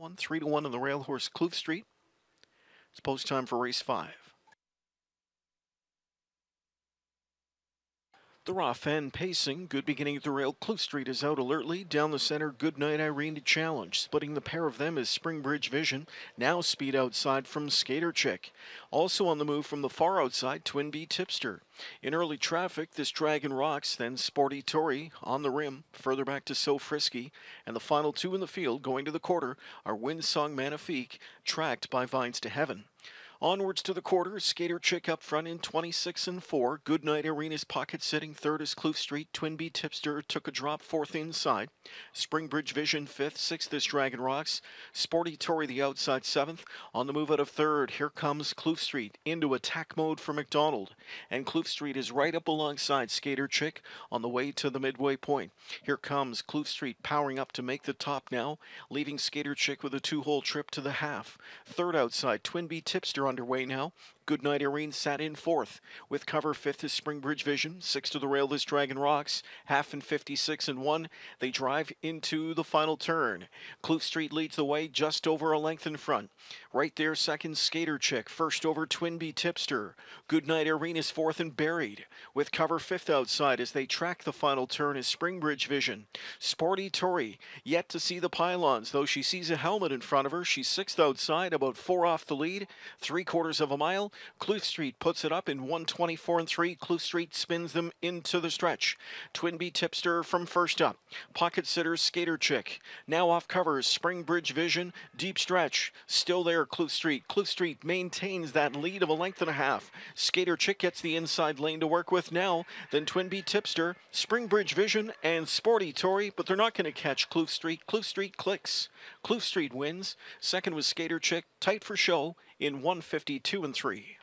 one, three to one on the rail horse Kloof Street. It's post time for race five. The rough fan pacing, good beginning at the rail. Cliff Street is out alertly. Down the center, Good Night Irene to challenge. Splitting the pair of them is Springbridge Vision. Now speed outside from Skater Chick. Also on the move from the far outside, Twin B Tipster. In early traffic, this Dragon Rocks, then Sporty Tory on the rim, further back to So Frisky, and the final two in the field going to the quarter are Windsong Manafique, tracked by Vines to Heaven. Onwards to the quarter, Skater Chick up front in 26 and 4. Goodnight Arena's pocket sitting third is Kloof Street. Twin B Tipster took a drop fourth inside. Springbridge Vision fifth. Sixth is Dragon Rocks. Sporty Tory the outside seventh. On the move out of third, here comes Kloof Street into attack mode for McDonald. And Kloof Street is right up alongside Skater Chick on the way to the midway point. Here comes Kloof Street powering up to make the top now, leaving Skater Chick with a two hole trip to the half. Third outside, Twin B Tipster underway now. Goodnight Irene sat in fourth. With cover fifth is Springbridge Vision. Six to the rail is Dragon Rocks. Half and 56 and one. They drive into the final turn. Kloof Street leads the way just over a length in front. Right there, second Skater Chick. First over Twinbee Tipster. Goodnight Irene is fourth and buried. With cover fifth outside as they track the final turn is Springbridge Vision. Sporty Tory yet to see the pylons, though she sees a helmet in front of her. She's sixth outside, about four off the lead. Three three quarters of a mile. Cluth Street puts it up in 124 and 3. Cluth Street spins them into the stretch. Twin B Tipster from first up. Pocket Sitters Skater Chick. Now off covers Bridge Vision. Deep stretch. Still there, Cluth Street. Cluth Street maintains that lead of a length and a half. Skater Chick gets the inside lane to work with now. Then Twin B Tipster, Spring Bridge Vision, and Sporty Tory, but they're not going to catch Cluth Street. Cluth Street clicks. Cluth Street wins. Second was Skater Chick, tight for show, in 152 and 3.